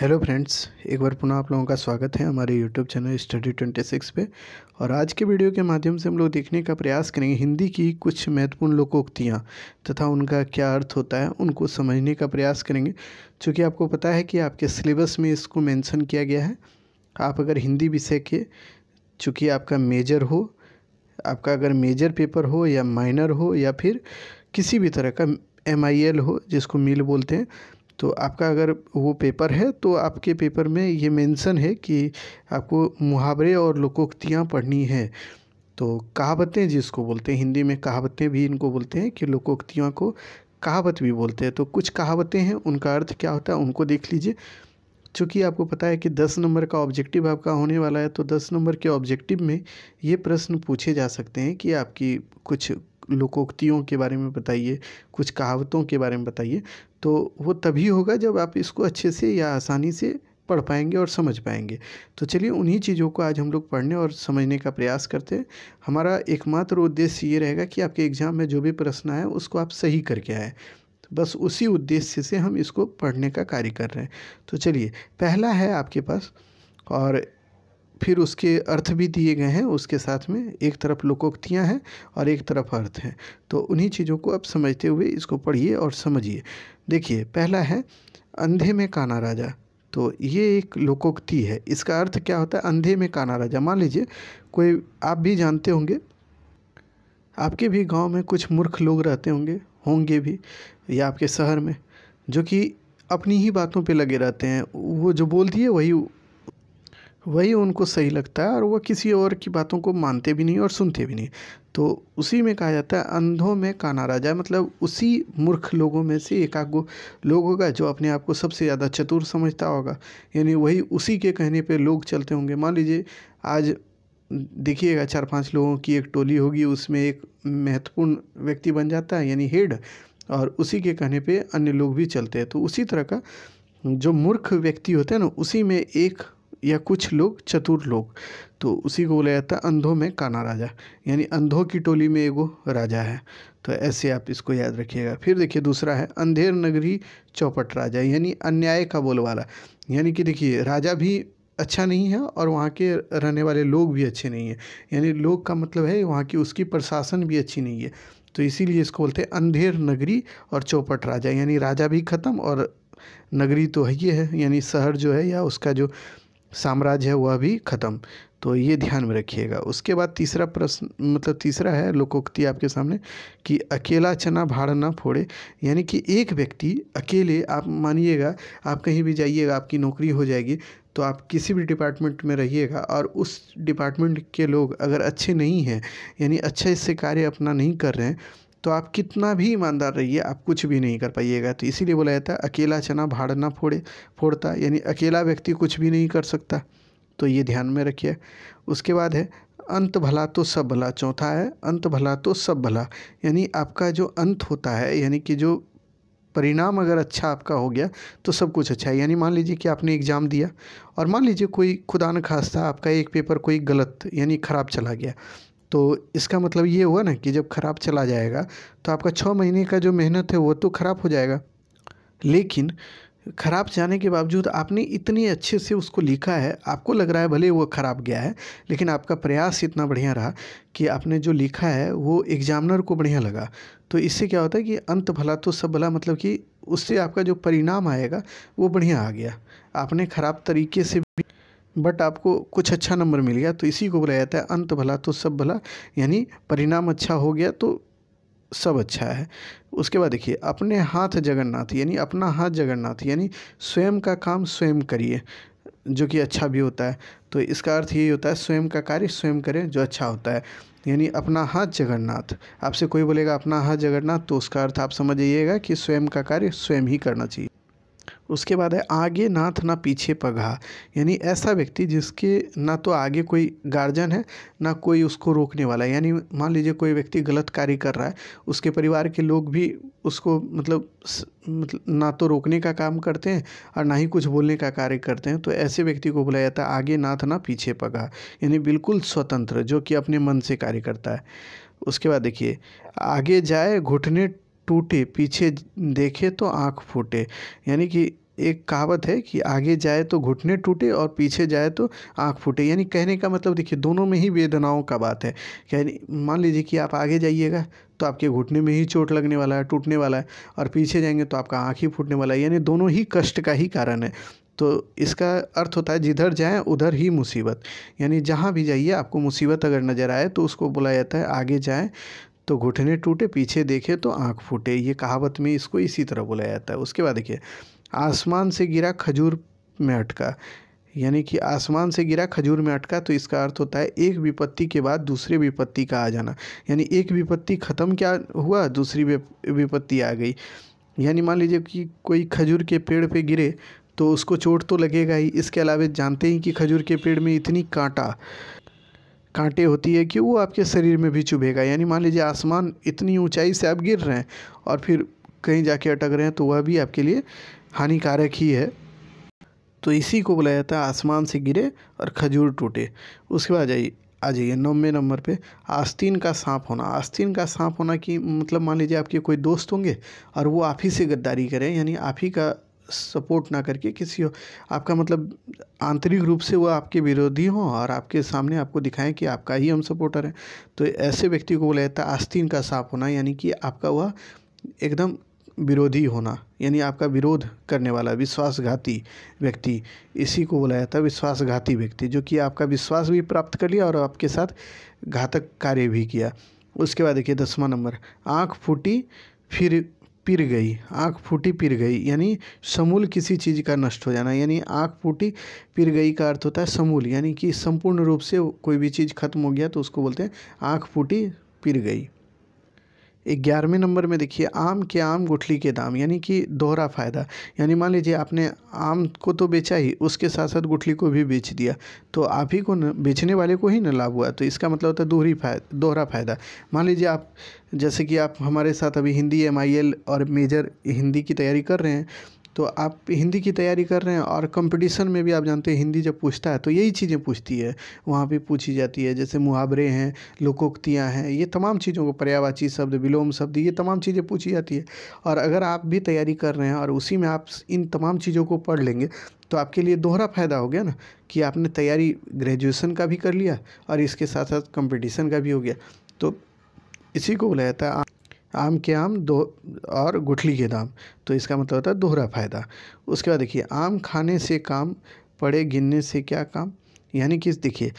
hello friends एक बार पुनः आप लोगों का स्वागत है हमारे YouTube channel study twenty six पे और आज के वीडियो के माध्यम से हम लोग देखने का प्रयास करेंगे हिंदी की कुछ महत्वपूर्ण लोकोक्तियाँ तथा उनका क्या अर्थ होता है उनको समझने का प्रयास करेंगे चूँकि आपको पता है कि आपके सिलेबस में इसको मैंसन किया गया है आप अगर हिंदी विषय के चूँकि आपका मेजर हो आपका अगर मेजर पेपर हो या माइनर हो या फिर किसी भी तरह का एम हो जिसको मिल बोलते हैं तो आपका अगर वो पेपर है तो आपके पेपर में ये मेंशन है कि आपको मुहावरे और लोकोक्तियाँ पढ़नी है तो कहावतें जिसको बोलते हैं हिंदी में कहावतें भी इनको बोलते हैं कि लोकोक्तियों को कहावत भी बोलते हैं तो कुछ कहावतें हैं उनका अर्थ क्या होता है उनको देख लीजिए चूँकि आपको पता है कि दस नंबर का ऑब्जेक्टिव आपका होने वाला है तो दस नंबर के ऑब्जेक्टिव में ये प्रश्न पूछे जा सकते हैं कि आपकी कुछ लोकोक्तियों के बारे में बताइए कुछ कहावतों के बारे में बताइए तो वो तभी होगा जब आप इसको अच्छे से या आसानी से पढ़ पाएंगे और समझ पाएंगे तो चलिए उन्हीं चीज़ों को आज हम लोग पढ़ने और समझने का प्रयास करते हैं हमारा एकमात्र उद्देश्य ये रहेगा कि आपके एग्ज़ाम में जो भी प्रश्न आए उसको आप सही करके आए बस उसी उद्देश्य से हम इसको पढ़ने का कार्य कर रहे हैं तो चलिए पहला है आपके पास और फिर उसके अर्थ भी दिए गए हैं उसके साथ में एक तरफ लोकोक्तियाँ हैं और एक तरफ अर्थ हैं तो उन्हीं चीज़ों को आप समझते हुए इसको पढ़िए और समझिए देखिए पहला है अंधे में काना राजा तो ये एक लोकोक्ति है इसका अर्थ क्या होता है अंधे में काना राजा मान लीजिए कोई आप भी जानते होंगे आपके भी गांव में कुछ मूर्ख लोग रहते होंगे होंगे भी या आपके शहर में जो कि अपनी ही बातों पे लगे रहते हैं वो जो बोल दिए वही वही उनको सही लगता है और वह किसी और की बातों को मानते भी नहीं और सुनते भी नहीं तो उसी में कहा जाता है अंधों में काना राजा मतलब उसी मूर्ख लोगों में से एक आगो लोग होगा जो अपने आप को सबसे ज़्यादा चतुर समझता होगा यानी वही उसी के कहने पे लोग चलते होंगे मान लीजिए आज देखिएगा चार पांच लोगों की एक टोली होगी उसमें एक महत्वपूर्ण व्यक्ति बन जाता है यानी हेड और उसी के कहने पे अन्य लोग भी चलते हैं तो उसी तरह का जो मूर्ख व्यक्ति होते हैं ना उसी में एक या कुछ लोग चतुर लोग तो उसी को बोला जाता है अंधों में काना राजा यानी अंधों की टोली में एगो राजा है तो ऐसे आप इसको याद रखिएगा फिर देखिए दूसरा है अंधेर नगरी चौपट राजा यानी अन्याय का बोलवाला यानी कि देखिए राजा भी अच्छा नहीं है और वहाँ के रहने वाले लोग भी अच्छे नहीं हैं यानी लोग का मतलब है वहाँ की उसकी प्रशासन भी अच्छी नहीं है तो इसीलिए इसको बोलते हैं अंधेर नगरी और चौपट राजा यानी राजा भी ख़त्म और नगरी तो है ये है यानी शहर जो है या उसका जो साम्राज्य है वह भी ख़त्म तो ये ध्यान में रखिएगा उसके बाद तीसरा प्रश्न मतलब तीसरा है लोकोक्ति आपके सामने कि अकेला चना भाड़ ना फोड़े यानी कि एक व्यक्ति अकेले आप मानिएगा आप कहीं भी जाइएगा आपकी नौकरी हो जाएगी तो आप किसी भी डिपार्टमेंट में रहिएगा और उस डिपार्टमेंट के लोग अगर अच्छे नहीं हैं यानी अच्छे से कार्य अपना नहीं कर रहे हैं तो आप कितना भी ईमानदार रहिए आप कुछ भी नहीं कर पाइएगा तो इसीलिए बोला जाता है अकेला चना भाड़ ना फोड़े फोड़ता यानी अकेला व्यक्ति कुछ भी नहीं कर सकता तो ये ध्यान में रखिए उसके बाद है अंत भला तो सब भला चौथा है अंत भला तो सब भला यानी आपका जो अंत होता है यानी कि जो परिणाम अगर अच्छा आपका हो गया तो सब कुछ अच्छा है यानी मान लीजिए कि आपने एग्ज़ाम दिया और मान लीजिए कोई खुदा न खास्ता आपका एक पेपर कोई गलत यानी ख़राब चला गया तो इसका मतलब ये हुआ ना कि जब ख़राब चला जाएगा तो आपका छः महीने का जो मेहनत है वो तो ख़राब हो जाएगा लेकिन ख़राब जाने के बावजूद आपने इतने अच्छे से उसको लिखा है आपको लग रहा है भले वो ख़राब गया है लेकिन आपका प्रयास इतना बढ़िया रहा कि आपने जो लिखा है वो एग्जामिनर को बढ़िया लगा तो इससे क्या होता है कि अंत भला तो सब भला मतलब कि उससे आपका जो परिणाम आएगा वो बढ़िया आ गया आपने ख़राब तरीके से भी बट आपको कुछ अच्छा नंबर मिल गया तो इसी को बोला जाता है अंत भला तो सब भला यानी परिणाम अच्छा हो गया तो सब अच्छा है उसके बाद देखिए अपने हाथ जगन्नाथ यानी अपना हाथ जगन्नाथ यानी स्वयं का काम स्वयं करिए जो कि अच्छा भी होता है तो इसका अर्थ यही होता है स्वयं का कार्य स्वयं करें जो अच्छा होता है यानी अपना हाथ जगन्नाथ आपसे कोई बोलेगा अपना हाथ जगन्नाथ तो उसका अर्थ आप समझ जाइएगा कि स्वयं का कार्य स्वयं ही करना चाहिए उसके बाद है आगे नाथ ना पीछे पगहा यानी ऐसा व्यक्ति जिसके ना तो आगे कोई गार्जियन है ना कोई उसको रोकने वाला है यानी मान लीजिए कोई व्यक्ति गलत कार्य कर रहा है उसके परिवार के लोग भी उसको मतलब मतलब ना तो रोकने का काम करते हैं और ना ही कुछ बोलने का कार्य करते हैं तो ऐसे व्यक्ति को बोला जाता है आगे नाथ ना पीछे पगहा यानी बिल्कुल स्वतंत्र जो कि अपने मन से कार्य करता है उसके बाद देखिए आगे जाए घुटने टूटे पीछे देखे तो आँख फूटे यानी कि एक कहावत है कि आगे जाए तो घुटने टूटे और पीछे जाए तो आँख फूटे यानी कहने का मतलब देखिए दोनों में ही वेदनाओं का बात है यानी मान लीजिए कि आप आगे जाइएगा तो आपके घुटने में ही चोट लगने वाला है टूटने वाला है और पीछे जाएंगे तो आपका आँख ही फूटने वाला है यानी दोनों ही कष्ट का ही कारण है तो इसका अर्थ होता है जिधर जाए उधर ही मुसीबत यानी जहाँ भी जाइए आपको मुसीबत अगर नज़र आए तो उसको बुलाया जाता है आगे जाए तो घुटने टूटे पीछे देखे तो आँख फूटे ये कहावत में इसको इसी तरह बोला जाता है उसके बाद देखिए आसमान से गिरा खजूर में अटका यानी कि आसमान से गिरा खजूर में अटका तो इसका अर्थ होता है एक विपत्ति के बाद दूसरे विपत्ति का आ जाना यानी एक विपत्ति ख़त्म क्या हुआ दूसरी विपत्ति आ गई यानी मान लीजिए कि कोई खजूर के पेड़ पे गिरे तो उसको चोट तो लगेगा ही इसके अलावा जानते ही कि खजूर के पेड़ में इतनी कांटा कांटे होती है कि वो आपके शरीर में भी चुभेगा यानी मान लीजिए आसमान इतनी ऊंचाई से आप गिर रहे हैं और फिर कहीं जाके अटक रहे हैं तो वह भी आपके लिए हानिकारक ही है तो इसी को बोला जाता है आसमान से गिरे और खजूर टूटे उसके बाद आइए आ जाइए नौवे नंबर पे आस्तीन का सांप होना आस्तीन का सांप होना कि मतलब मान लीजिए आपके कोई दोस्त होंगे और वो आप ही से गद्दारी करें यानी आप ही का सपोर्ट ना करके किसी आपका मतलब आंतरिक रूप से वो आपके विरोधी हों और आपके सामने आपको दिखाएं कि आपका ही हम सपोर्टर हैं तो ऐसे व्यक्ति को बोला जाता है आस्तीन का साफ होना यानी कि आपका वह एकदम विरोधी होना यानी आपका विरोध करने वाला विश्वासघाती व्यक्ति इसी को बोला जाता है विश्वासघाती व्यक्ति जो कि आपका विश्वास भी प्राप्त कर लिया और आपके साथ घातक कार्य भी किया उसके बाद देखिए दसवां नंबर आँख फूटी फिर पिर गई आँख फूटी पिर गई यानी समूल किसी चीज़ का नष्ट हो जाना यानी आँख फूटी पिर गई का अर्थ होता है समूल यानी कि संपूर्ण रूप से कोई भी चीज़ खत्म हो गया तो उसको बोलते हैं आँख फूटी पिर गई ग्यारहवें नंबर में देखिए आम के आम गुठली के दाम यानी कि दोहरा फ़ायदा यानी मान लीजिए आपने आम को तो बेचा ही उसके साथ साथ गुठली को भी बेच दिया तो आप ही को न, बेचने वाले को ही ना लाभ हुआ तो इसका मतलब होता है दोहरी फायदा दोहरा फ़ायदा मान लीजिए आप जैसे कि आप हमारे साथ अभी हिंदी एम और मेजर हिंदी की तैयारी कर रहे हैं तो आप हिंदी की तैयारी कर रहे हैं और कंपटीशन में भी आप जानते हैं हिंदी जब पूछता है तो यही चीज़ें पूछती है वहाँ भी पूछी जाती है जैसे मुहावरे हैं लोकोक्तियाँ हैं ये तमाम चीज़ों को पर्यावाची शब्द विलोम शब्द ये तमाम चीज़ें पूछी जाती है और अगर आप भी तैयारी कर रहे हैं और उसी में आप इन तमाम चीज़ों को पढ़ लेंगे तो आपके लिए दोहरा फायदा हो गया ना कि आपने तैयारी ग्रेजुएसन का भी कर लिया और इसके साथ साथ कंपटीशन का भी हो गया तो इसी को बोला जाता है आम के आम दो और गुठली के दाम तो इसका मतलब होता है दोहरा फ़ायदा उसके बाद देखिए आम खाने से काम पड़े गिनने से क्या काम यानी कि देखिए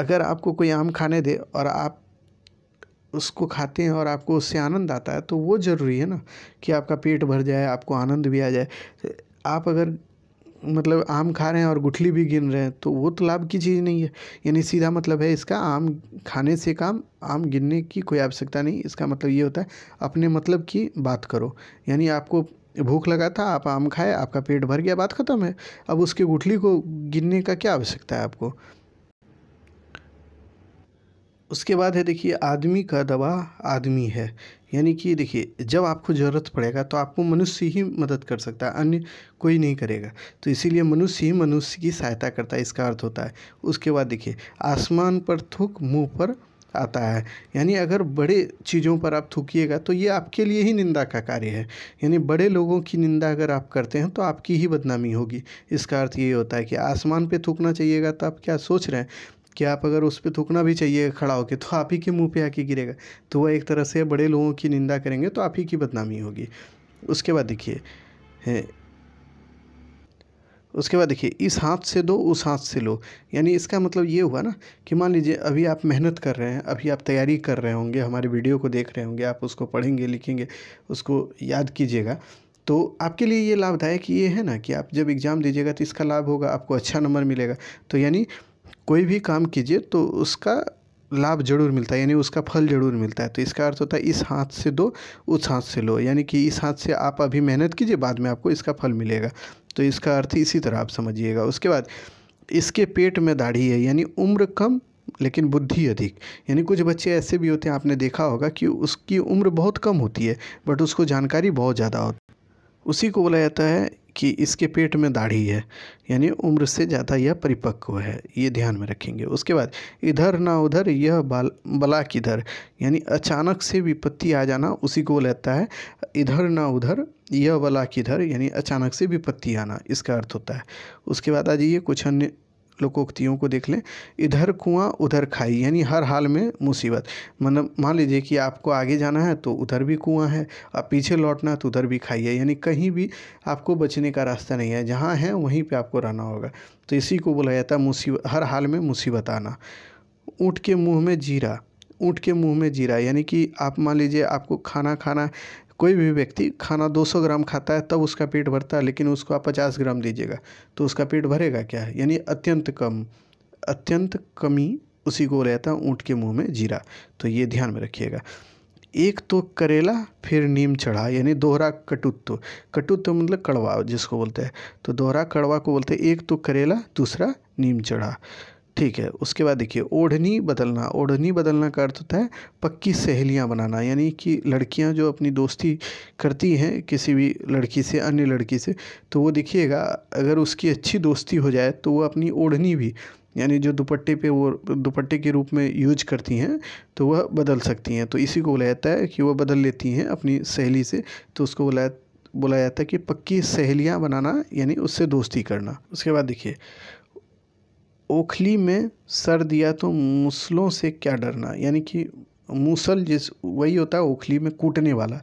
अगर आपको कोई आम खाने दे और आप उसको खाते हैं और आपको उससे आनंद आता है तो वो ज़रूरी है ना कि आपका पेट भर जाए आपको आनंद भी आ जाए आप अगर मतलब आम खा रहे हैं और गुठली भी गिन रहे हैं तो वो तो लाभ की चीज़ नहीं है यानी सीधा मतलब है इसका आम खाने से काम आम गिनने की कोई आवश्यकता नहीं इसका मतलब ये होता है अपने मतलब की बात करो यानी आपको भूख लगा था आप आम खाए आपका पेट भर गया बात ख़त्म है अब उसकी गुठली को गिनने का क्या आवश्यकता है आपको उसके बाद है देखिए आदमी का दवा आदमी है यानी कि देखिए जब आपको ज़रूरत पड़ेगा तो आपको मनुष्य ही मदद कर सकता है अन्य कोई नहीं करेगा तो इसीलिए मनुष्य ही मनुष्य की सहायता करता है इसका अर्थ होता है उसके बाद देखिए आसमान पर थूक मुंह पर आता है यानी अगर बड़े चीज़ों पर आप थूकिएगा तो ये आपके लिए ही निंदा का कार्य है यानी बड़े लोगों की निंदा अगर आप करते हैं तो आपकी ही बदनामी होगी इसका अर्थ ये होता है कि आसमान पे थूकना चाहिएगा तो आप क्या सोच रहे हैं कि आप अगर उस पर थूकना भी चाहिए खड़ा होकर तो आप ही के मुंह पे आके गिरेगा तो वह एक तरह से बड़े लोगों की निंदा करेंगे तो आप ही की बदनामी होगी उसके बाद देखिए उसके बाद देखिए इस हाथ से दो उस हाथ से लो यानी इसका मतलब ये हुआ ना कि मान लीजिए अभी आप मेहनत कर रहे हैं अभी आप तैयारी कर रहे होंगे हमारे वीडियो को देख रहे होंगे आप उसको पढ़ेंगे लिखेंगे उसको याद कीजिएगा तो आपके लिए ये लाभदायक ये है ना कि आप जब एग्ज़ाम दीजिएगा तो इसका लाभ होगा आपको अच्छा नंबर मिलेगा तो यानी कोई भी काम कीजिए तो उसका लाभ जरूर मिलता है यानी उसका फल जरूर मिलता है तो इसका अर्थ होता है इस हाथ से दो उस हाथ से लो यानी कि इस हाथ से आप अभी मेहनत कीजिए बाद में आपको इसका फल मिलेगा तो इसका अर्थ इसी तरह आप समझिएगा उसके बाद इसके पेट में दाढ़ी है यानी उम्र कम लेकिन बुद्धि अधिक यानी कुछ बच्चे ऐसे भी होते हैं आपने देखा होगा कि उसकी उम्र बहुत कम होती है बट उसको जानकारी बहुत ज़्यादा होती है उसी को बोला जाता है कि इसके पेट में दाढ़ी है यानी उम्र से ज़्यादा यह परिपक्व है ये ध्यान में रखेंगे उसके बाद इधर ना उधर यह बाल बला किधर यानी अचानक से विपत्ति आ जाना उसी को लेता है इधर ना उधर यह बला किधर यानी अचानक से विपत्ति आना इसका अर्थ होता है उसके बाद आ जाइए कुछ अन्य लोकोक्तियों को देख लें इधर कुआं उधर खाई यानी हर हाल में मुसीबत मतलब मान लीजिए कि आपको आगे जाना है तो उधर भी कुआं है और पीछे लौटना है तो उधर भी खाई है यानी कहीं भी आपको बचने का रास्ता नहीं है जहाँ है वहीं पर आपको रहना होगा तो इसी को बोला जाता है मुसीबत हर हाल में मुसीबत आना ऊँट के मुँह में जीरा ऊँट के मुँह में जीरा यानी कि आप मान लीजिए आपको खाना खाना कोई भी व्यक्ति खाना 200 ग्राम खाता है तब उसका पेट भरता है लेकिन उसको आप पचास ग्राम दीजिएगा तो उसका पेट भरेगा क्या यानी अत्यंत कम अत्यंत कमी उसी को रहता है ऊँट के मुँह में जीरा तो ये ध्यान में रखिएगा एक तो करेला फिर नीम चढ़ा यानी दोहरा कटुत्व कटुत्व मतलब कड़वा जिसको बोलते हैं तो दोहरा कड़वा को बोलते हैं एक तो करेला दूसरा नीम चढ़ा ठीक है उसके बाद देखिए ओढ़नी बदलना ओढ़नी बदलना का अर्थ होता है पक्की सहेलियां बनाना यानी कि लड़कियां जो अपनी दोस्ती करती हैं किसी भी लड़की से अन्य लड़की से तो वो देखिएगा अगर उसकी अच्छी दोस्ती हो जाए तो वो अपनी ओढ़नी भी यानी जो दुपट्टे पे वो दुपट्टे के रूप में यूज करती हैं तो वह बदल सकती हैं तो इसी को बोला जाता है कि वह बदल लेती हैं अपनी सहेली से तो उसको बोला बोला जाता है कि पक्की सहेलियाँ बनाना यानी उससे दोस्ती करना उसके बाद देखिए ओखली में सर दिया तो मुसलों से क्या डरना यानी कि मूसल जिस वही होता है ओखली में कूटने वाला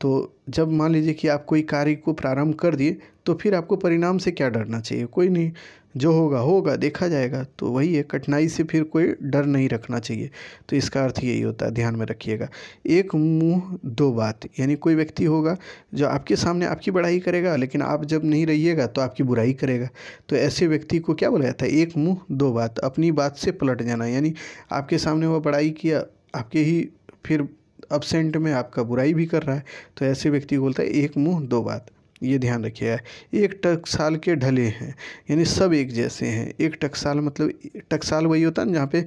तो जब मान लीजिए कि आप कोई कार्य को प्रारंभ कर दिए तो फिर आपको परिणाम से क्या डरना चाहिए कोई नहीं जो होगा होगा देखा जाएगा तो वही है कठिनाई से फिर कोई डर नहीं रखना चाहिए तो इसका अर्थ यही होता है ध्यान में रखिएगा एक मुंह दो बात यानी कोई व्यक्ति होगा जो आपके सामने आपकी बड़ाई करेगा लेकिन आप जब नहीं रहिएगा तो आपकी बुराई करेगा तो ऐसे व्यक्ति को क्या बोला जाता है एक मुँह दो बात अपनी बात से पलट जाना यानी आपके सामने वह बड़ाई किया आपके ही फिर अपसेंट में आपका बुराई भी कर रहा है तो ऐसे व्यक्ति को बोलता है एक मुँह दो बात ये ध्यान रखिएगा एक टकसाल के ढले हैं यानी सब एक जैसे हैं एक टकसाल मतलब टकसाल वही होता है ना जहाँ पे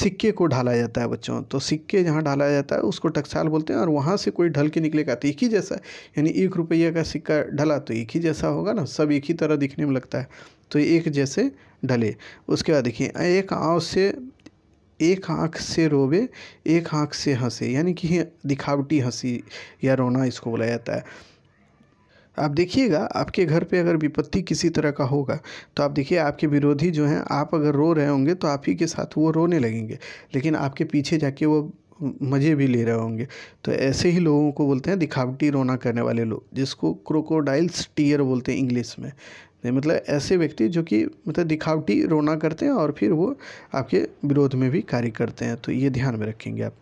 सिक्के को ढाला जाता है बच्चों तो सिक्के जहाँ ढाला जाता है उसको टकसाल बोलते हैं और वहाँ से कोई ढल के निकलेगा तो एक ही जैसा यानी एक रुपये का सिक्का ढला तो एक ही जैसा होगा ना सब एक ही तरह दिखने में लगता है तो एक जैसे ढले उसके बाद देखिए एक आँव से एक आँख से रोवे एक आँख से हंसे यानी कि दिखावटी हंसी या रोना इसको बोला जाता है आप देखिएगा आपके घर पे अगर विपत्ति किसी तरह का होगा तो आप देखिए आपके विरोधी जो हैं आप अगर रो रहे होंगे तो आप ही के साथ वो रोने लगेंगे लेकिन आपके पीछे जाके वो मज़े भी ले रहे होंगे तो ऐसे ही लोगों को बोलते हैं दिखावटी रोना करने वाले लोग जिसको क्रोकोडाइल्स टीयर बोलते हैं इंग्लिश में मतलब ऐसे व्यक्ति जो कि मतलब दिखावटी रोना करते हैं और फिर वो आपके विरोध में भी कार्य करते हैं तो ये ध्यान में रखेंगे आप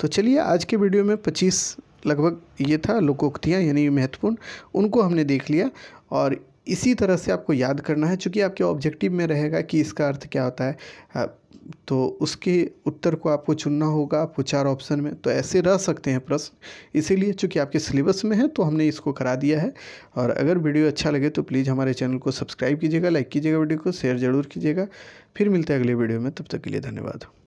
तो चलिए आज के वीडियो में पच्चीस लगभग ये था लोकोक्तियाँ यानी महत्वपूर्ण उनको हमने देख लिया और इसी तरह से आपको याद करना है चूँकि आपके ऑब्जेक्टिव में रहेगा कि इसका अर्थ क्या होता है हाँ, तो उसके उत्तर को आपको चुनना होगा आपको चार ऑप्शन में तो ऐसे रह सकते हैं प्रश्न इसीलिए चूँकि आपके सिलेबस में है तो हमने इसको करा दिया है और अगर वीडियो अच्छा लगे तो प्लीज़ हमारे चैनल को सब्सक्राइब कीजिएगा लाइक कीजिएगा वीडियो को शेयर ज़रूर कीजिएगा फिर मिलते हैं अगले वीडियो में तब तक के लिए धन्यवाद